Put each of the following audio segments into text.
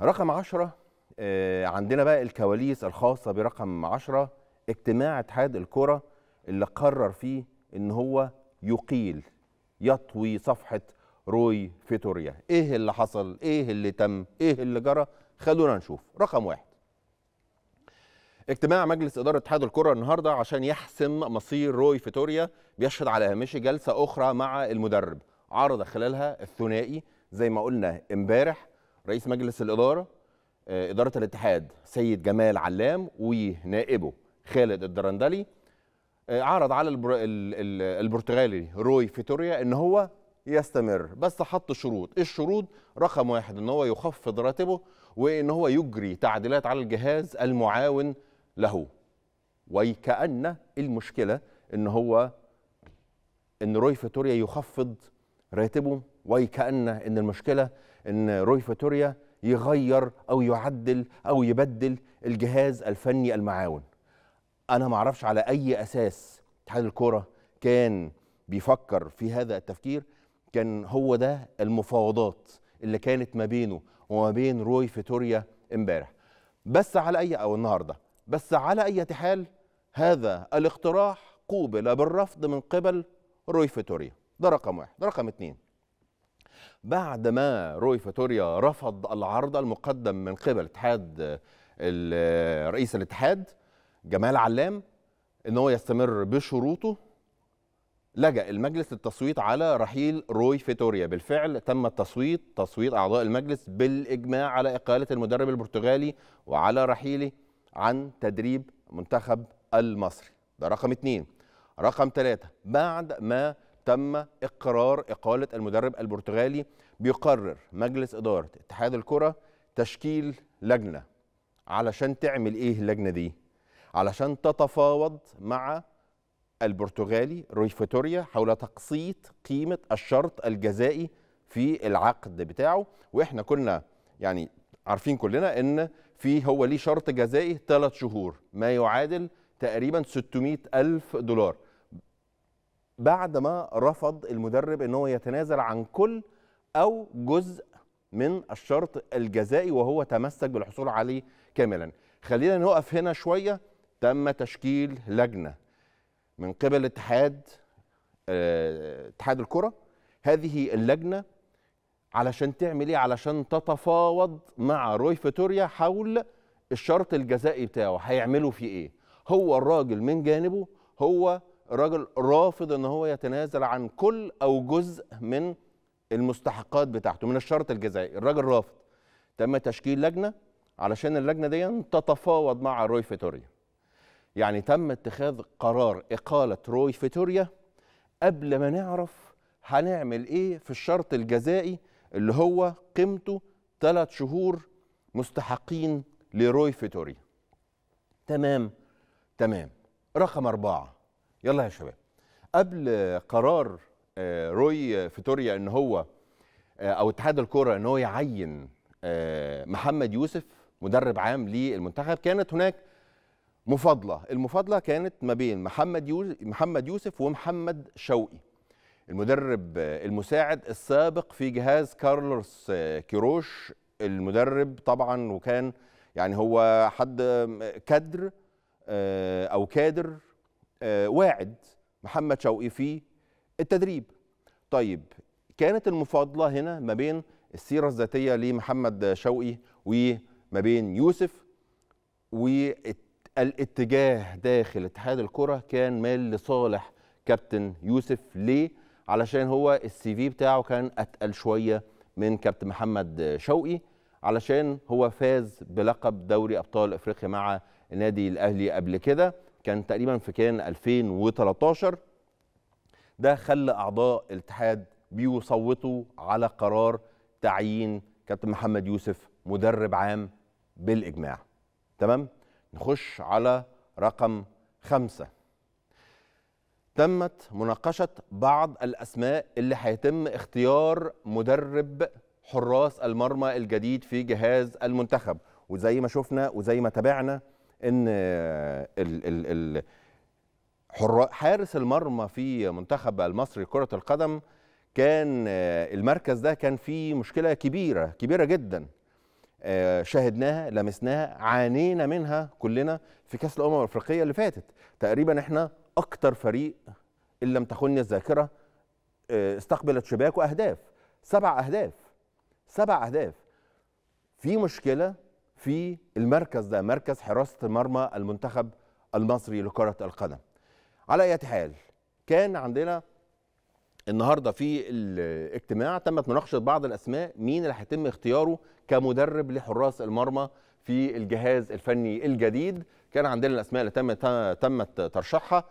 رقم 10 آه، عندنا بقى الكواليس الخاصه برقم 10 اجتماع اتحاد الكره اللي قرر فيه ان هو يقيل يطوي صفحه روي فيتوريا ايه اللي حصل ايه اللي تم ايه اللي جرى خلونا نشوف رقم واحد اجتماع مجلس إدارة اتحاد الكرة النهاردة عشان يحسم مصير روي فيتوريا بيشهد على هامش جلسة أخرى مع المدرب عرض خلالها الثنائي زي ما قلنا امبارح رئيس مجلس الإدارة آه، إدارة الاتحاد سيد جمال علام ونائبه خالد الدرندلي آه، عرض على البرتغالي روي فيتوريا ان هو يستمر بس حط شروط الشروط رقم واحد ان هو يخفض راتبه وان هو يجري تعديلات على الجهاز المعاون له وكأن المشكلة ان هو ان روي فيتوريا يخفض راتبه وكأن ان المشكلة ان روي فاتوريا يغير او يعدل او يبدل الجهاز الفني المعاون انا ما اعرفش على اي اساس اتحاد الكوره كان بيفكر في هذا التفكير كان هو ده المفاوضات اللي كانت ما بينه وما بين روي فيتوريا امبارح بس على اي او النهارده بس على اي حال هذا الاقتراح قوبل بالرفض من قبل روي فيتوريا ده رقم واحد ده رقم اتنين بعدما روي فيتوريا رفض العرض المقدم من قبل اتحاد رئيس الاتحاد جمال علام ان هو يستمر بشروطه لجأ المجلس للتصويت على رحيل روي فيتوريا بالفعل تم التصويت تصويت أعضاء المجلس بالإجماع على إقالة المدرب البرتغالي وعلى رحيله عن تدريب منتخب المصري ده رقم اثنين رقم ثلاثة بعد ما تم اقرار اقاله المدرب البرتغالي بيقرر مجلس اداره اتحاد الكره تشكيل لجنه علشان تعمل ايه اللجنه دي علشان تتفاوض مع البرتغالي روي فيتوريا حول تقسيط قيمه الشرط الجزائي في العقد بتاعه واحنا كنا يعني عارفين كلنا ان في هو ليه شرط جزائي ثلاث شهور ما يعادل تقريبا 600 ألف دولار بعد ما رفض المدرب ان هو يتنازل عن كل او جزء من الشرط الجزائي وهو تمسك بالحصول عليه كاملا خلينا نقف هنا شويه تم تشكيل لجنه من قبل اتحاد آه، اتحاد الكره هذه اللجنه علشان تعمل ايه علشان تتفاوض مع روي فيتوريا حول الشرط الجزائي بتاعه هيعملوا فيه ايه هو الراجل من جانبه هو راجل رافض ان هو يتنازل عن كل او جزء من المستحقات بتاعته من الشرط الجزائي الراجل رافض تم تشكيل لجنه علشان اللجنه دي تتفاوض مع روي فيتوريا يعني تم اتخاذ قرار اقاله روي فيتوريا قبل ما نعرف هنعمل ايه في الشرط الجزائي اللي هو قيمته ثلاث شهور مستحقين لروي فيتوريا تمام تمام رقم أربعة يلا يا شباب قبل قرار آه، روي فيتوريا ان هو آه، او اتحاد الكره ان هو يعين آه، محمد يوسف مدرب عام للمنتخب كانت هناك مفاضله المفاضله كانت ما بين محمد محمد يوسف ومحمد شوقي المدرب المساعد السابق في جهاز كارلوس كيروش المدرب طبعا وكان يعني هو حد كادر او كادر آه، واعد محمد شوقي في التدريب طيب كانت المفاضله هنا ما بين السيره الذاتيه لمحمد شوقي وما بين يوسف والاتجاه داخل اتحاد الكره كان مال لصالح كابتن يوسف ليه علشان هو السي في بتاعه كان اتقل شويه من كابتن محمد شوقي علشان هو فاز بلقب دوري ابطال افريقيا مع النادي الاهلي قبل كده كان تقريبا في كان 2013 ده خلى اعضاء الاتحاد بيصوتوا على قرار تعيين كابتن محمد يوسف مدرب عام بالاجماع تمام نخش على رقم خمسة تمت مناقشة بعض الأسماء اللي هيتم اختيار مدرب حراس المرمى الجديد في جهاز المنتخب وزي ما شفنا وزي ما تابعنا ان ال ال حارس المرمى في منتخب المصري لكره القدم كان المركز ده كان فيه مشكله كبيره كبيره جدا آه، شاهدناها لمسناها عانينا منها كلنا في كاس الامم الافريقيه اللي فاتت تقريبا احنا اكتر فريق ان لم تخني الذاكره آه، استقبلت شباك واهداف سبع اهداف سبع اهداف في مشكله في المركز ده مركز حراسة مرمى المنتخب المصري لكرة القدم على أي حال كان عندنا النهارده في الاجتماع تمت مناقشه بعض الاسماء مين اللي هيتم اختياره كمدرب لحراس المرمى في الجهاز الفني الجديد كان عندنا الاسماء اللي تم تمت ترشيحها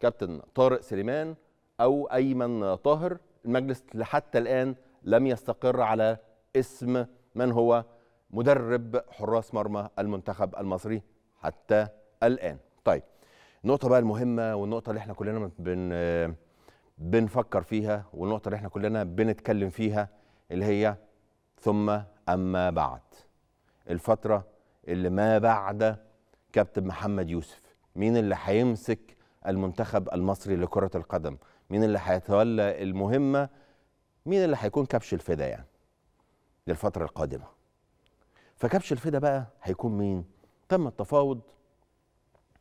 كابتن طارق سليمان او ايمن طاهر المجلس لحتى الان لم يستقر على اسم من هو مدرب حراس مرمى المنتخب المصري حتى الآن طيب النقطة بقى المهمة والنقطة اللي احنا كلنا بن بنفكر فيها والنقطة اللي احنا كلنا بنتكلم فيها اللي هي ثم أما بعد الفترة اللي ما بعد كابتن محمد يوسف مين اللي هيمسك المنتخب المصري لكرة القدم مين اللي هيتولى المهمة مين اللي هيكون كبش الفدا يعني للفترة القادمة فكبش الفدا بقى هيكون مين؟ تم التفاوض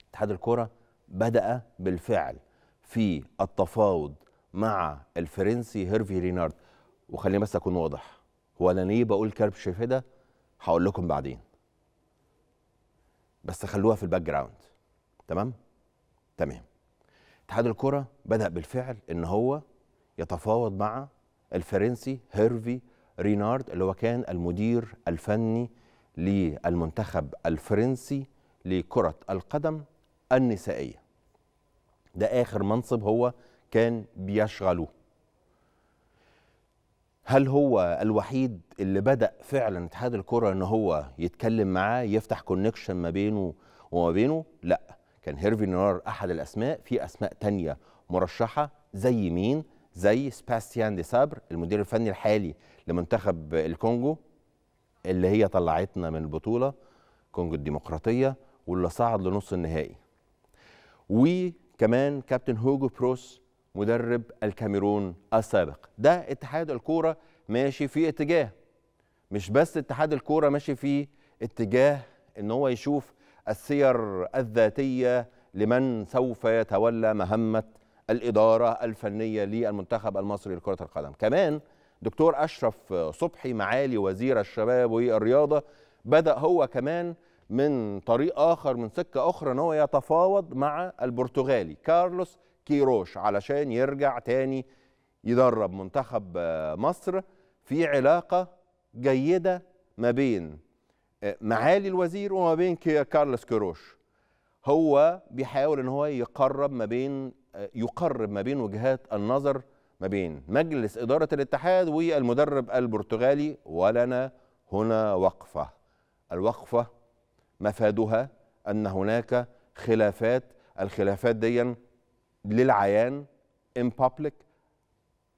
اتحاد الكرة بدأ بالفعل في التفاوض مع الفرنسي هيرفي رينارد وخليني بس اكون واضح هو انا ليه بقول كبش الفدا؟ هقول لكم بعدين بس خلوها في الباك جراوند تمام تمام اتحاد الكره بدا بالفعل ان هو يتفاوض مع الفرنسي هيرفي رينارد اللي هو كان المدير الفني للمنتخب الفرنسي لكرة القدم النسائية ده آخر منصب هو كان بيشغله هل هو الوحيد اللي بدأ فعلا اتحاد الكرة ان هو يتكلم معاه يفتح كونكشن ما بينه وما بينه لا كان هيرفي نار احد الاسماء في اسماء تانية مرشحة زي مين زي سباستيان دي سابر المدير الفني الحالي لمنتخب الكونجو اللي هي طلعتنا من البطوله كونجو الديمقراطيه واللي صعد لنص النهائي وكمان كابتن هوجو بروس مدرب الكاميرون السابق ده اتحاد الكوره ماشي في اتجاه مش بس اتحاد الكوره ماشي في اتجاه ان هو يشوف السير الذاتيه لمن سوف يتولى مهمه الاداره الفنيه للمنتخب المصري لكره القدم كمان دكتور أشرف صبحي معالي وزير الشباب والرياضة بدأ هو كمان من طريق آخر من سكة أخرى أن هو يتفاوض مع البرتغالي كارلوس كيروش علشان يرجع تاني يدرب منتخب مصر في علاقة جيدة ما بين معالي الوزير وما بين كارلوس كيروش هو بيحاول ان هو يقرب ما بين يقرب ما بين وجهات النظر ما بين مجلس إدارة الاتحاد والمدرب البرتغالي ولنا هنا وقفة الوقفة مفادها أن هناك خلافات الخلافات دي للعيان in public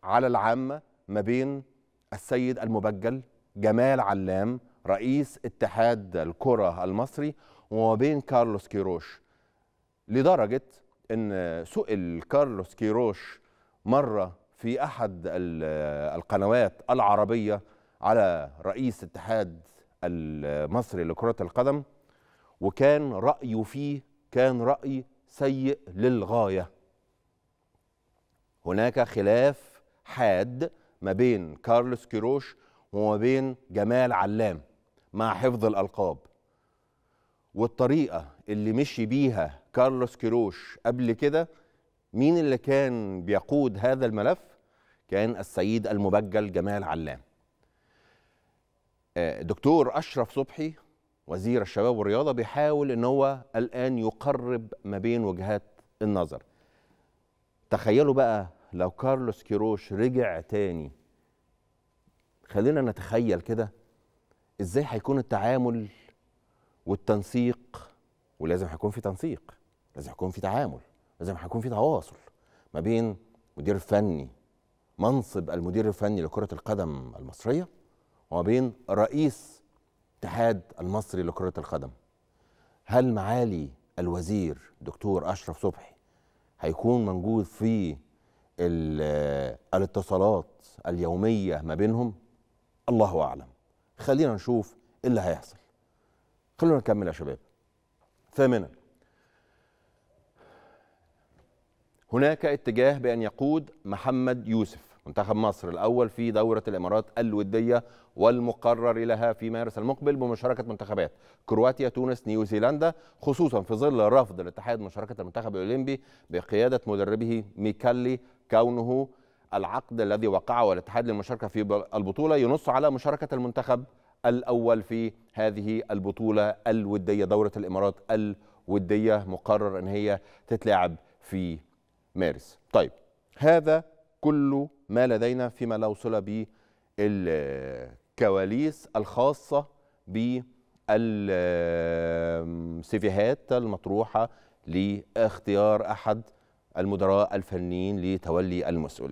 على العامة ما بين السيد المبجل جمال علام رئيس اتحاد الكرة المصري وما بين كارلوس كيروش لدرجة أن سئل كارلوس كيروش مرة في احد القنوات العربيه على رئيس اتحاد المصري لكره القدم وكان رايه فيه كان راي سيء للغايه هناك خلاف حاد ما بين كارلوس كيروش وما بين جمال علام مع حفظ الالقاب والطريقه اللي مشي بيها كارلوس كيروش قبل كده مين اللي كان بيقود هذا الملف كان السيد المبجل جمال علام آه، دكتور أشرف صبحي وزير الشباب والرياضة بيحاول أن هو الآن يقرب ما بين وجهات النظر تخيلوا بقى لو كارلوس كيروش رجع تاني خلينا نتخيل كده ازاي هيكون التعامل والتنسيق ولازم هيكون في تنسيق لازم هيكون في تعامل لازم هيكون في تواصل ما بين مدير فني منصب المدير الفني لكرة القدم المصرية وما بين رئيس اتحاد المصري لكرة القدم هل معالي الوزير دكتور أشرف صبحي هيكون موجود في الاتصالات اليومية ما بينهم الله أعلم خلينا نشوف إيه اللي هيحصل خلونا نكمل يا شباب ثامنا هناك اتجاه بأن يقود محمد يوسف منتخب مصر الأول في دورة الإمارات الودية والمقرر لها في مارس المقبل بمشاركة منتخبات كرواتيا تونس نيوزيلندا خصوصا في ظل رفض الاتحاد مشاركة المنتخب الأولمبي بقيادة مدربه ميكالي كونه العقد الذي وقعه الاتحاد للمشاركة في البطولة ينص على مشاركة المنتخب الأول في هذه البطولة الودية دورة الإمارات الودية مقرر أن هي تتلعب في مارس طيب هذا كل ما لدينا فيما لا وصل بالكواليس الخاصة بالسيفيهات المطروحة لاختيار أحد المدراء الفنيين لتولي المسؤولية